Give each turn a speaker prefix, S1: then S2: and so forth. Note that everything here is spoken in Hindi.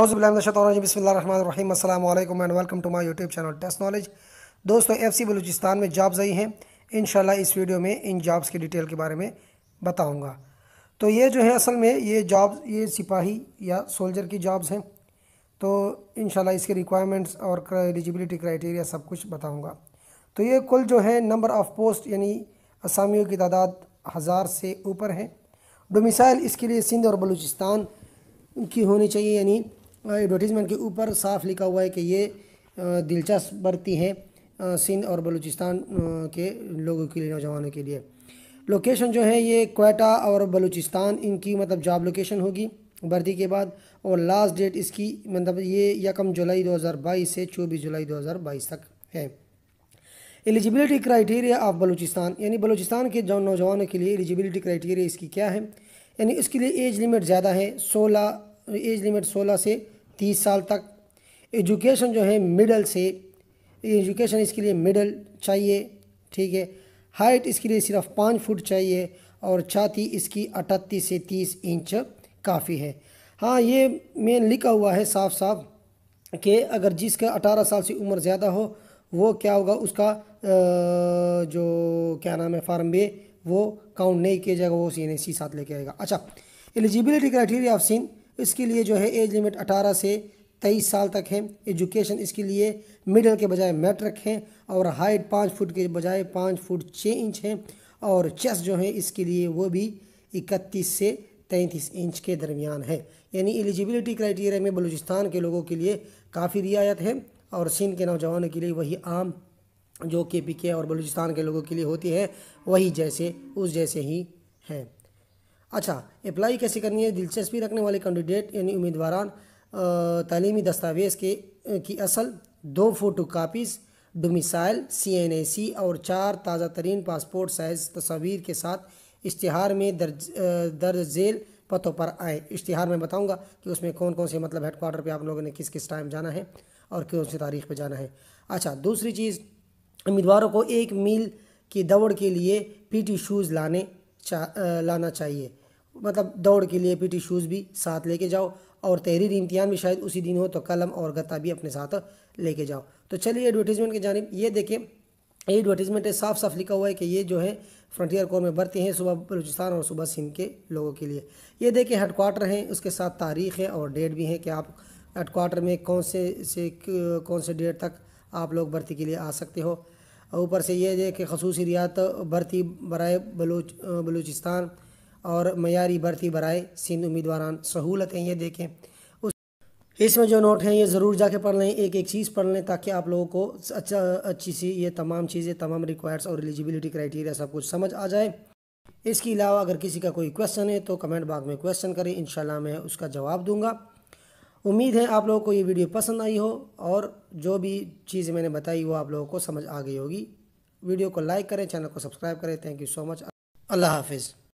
S1: अउज़बिल्लाशतरजी बसमीम and welcome to my YouTube channel test knowledge दोस्तों एफसी बलूचिस्तान में जॉब्स आई हैं इन इस वीडियो में इन जॉब्स की डिटेल के बारे में बताऊँगा तो ये जो है असल में ये जॉब्स ये सिपाही या सोल्जर की जॉब्स हैं तो इन इसके रिक्वायरमेंट्स और एलिजिबिलिटी क्राइटेरिया सब कुछ बताऊँगा तो ये कुल जो है नंबर ऑफ़ पोस्ट यानी असामियों की तादाद हज़ार से ऊपर है डोमिसाइल इसके लिए सिंध और बलूचिस्तान की होनी चाहिए यानी एडवर्टीज़मेंट के ऊपर साफ लिखा हुआ है कि ये दिलचस्प बरती हैं सिंध और बलूचिस्तान के लोगों के लिए नौजवानों के लिए लोकेशन जो है ये कोयटा और बलूचिस्तान इनकी मतलब जॉब लोकेशन होगी भर्ती के बाद और लास्ट डेट इसकी मतलब ये यकम जुलाई 2022 से 24 जुलाई 2022 तक है एलिजिबिलिटी क्राइटेरिया ऑफ बलूचिस्तान यानी बलूचिस्तान के जो नौजवानों के लिए एलिजिबिलिटी क्राइटेरिया इसकी क्या है यानी इसके लिए एज लिमिट ज़्यादा है सोलह एज लिमिट सोलह से तीस साल तक एजुकेशन जो है मिडल से एजुकेशन इसके लिए मिडल चाहिए ठीक है हाइट इसके लिए सिर्फ पाँच फुट चाहिए और छाती इसकी अठतीस से तीस इंच काफ़ी है हाँ ये मेन लिखा हुआ है साफ साफ कि अगर जिसका अठारह साल से उम्र ज़्यादा हो वो क्या होगा उसका जो क्या नाम है फार्म बे वो काउंट नहीं किया जाएगा वो सी एन साथ लेके आएगा अच्छा एलिजिबिलिटी क्राइटेरिया ऑफ सिंध इसके लिए जो है एज लिमिट अठारह से तेईस साल तक है एजुकेशन इसके लिए मिडल के बजाय मेट रखें और हाइट पाँच फुट के बजाय पाँच फुट छः इंच है और चेस जो है इसके लिए वो भी इकतीस से तैंतीस इंच के दरमियान है यानी एलिजिबिलिटी क्राइटेरिया में बलूचिस्तान के लोगों के लिए काफ़ी रियायत है और सिंध के नौजवानों के लिए वही आम जो के पी के और बलूचिस्तान के लोगों के लिए होती है वही जैसे उस जैसे ही हैं अच्छा अप्लाई कैसे करनी है दिलचस्पी रखने वाले कैंडिडेट यानी उम्मीदवार तलीमी दस्तावेज़ के की असल दो photo copies domicile C N A C और चार ताज़ा तरीन पासपोर्ट साइज़ तस्वीर के साथ इश्तहार में दर्ज दर्ज झेल पतों पर आए इश्तहार में बताऊंगा कि उसमें कौन कौन से मतलब हेड क्वार्टर पर आप लोगों ने किस किस टाइम जाना है और कौन सी तारीख पर जाना है अच्छा दूसरी चीज़ उम्मीदवारों को एक मील की दौड़ के लिए पीटी शूज़ लाने चा, लाना चाहिए मतलब दौड़ के लिए पीटी शूज़ भी साथ लेके जाओ और तहरीरी इम्तिहान भी शायद उसी दिन हो तो कलम और गत्ता भी अपने साथ लेके जाओ तो चलिए एडवर्टीज़मेंट की जानब ये देखें ये एडवर्टीज़मेंट है साफ साफ लिखा हुआ है कि ये जो है फ्रंटियर कोर में भर्ती हैं सुबह बलूचिस्तान और सुबह सिंध के लोगों के लिए ये देखें हेडकोार्टर हैं उसके साथ तारीख़ है और डेट भी है कि आप हेडकोार्टर में कौन से से कौन से डेट तक आप लोग भर्ती के लिए आ सकते हो ऊपर से ये देखें खसूस रियात भर्ती बरए बलूच बलूचिस्तान और मैारी भर्ती बरए सिंध उम्मीदवारान सहूलतें ये देखें उस इसमें जो नोट हैं ये ज़रूर जाके पढ़ लें एक एक चीज़ पढ़ लें ताकि आप लोगों को अच्छा अच्छी सी ये तमाम चीज़ें तमाम रिक्वायर्स और एलिजिबिलिटी क्राइटेरिया सब कुछ समझ आ जाए इसके अलावा अगर किसी का कोई क्वेश्चन है तो कमेंट बाग में क्वेश्चन करें इन मैं उसका जवाब दूँगा उम्मीद है आप लोगों को ये वीडियो पसंद आई हो और जो भी चीज़ मैंने बताई वो आप लोगों को समझ आ गई होगी वीडियो को लाइक करें चैनल को सब्सक्राइब करें थैंक यू सो मच अल्लाह हाफिज़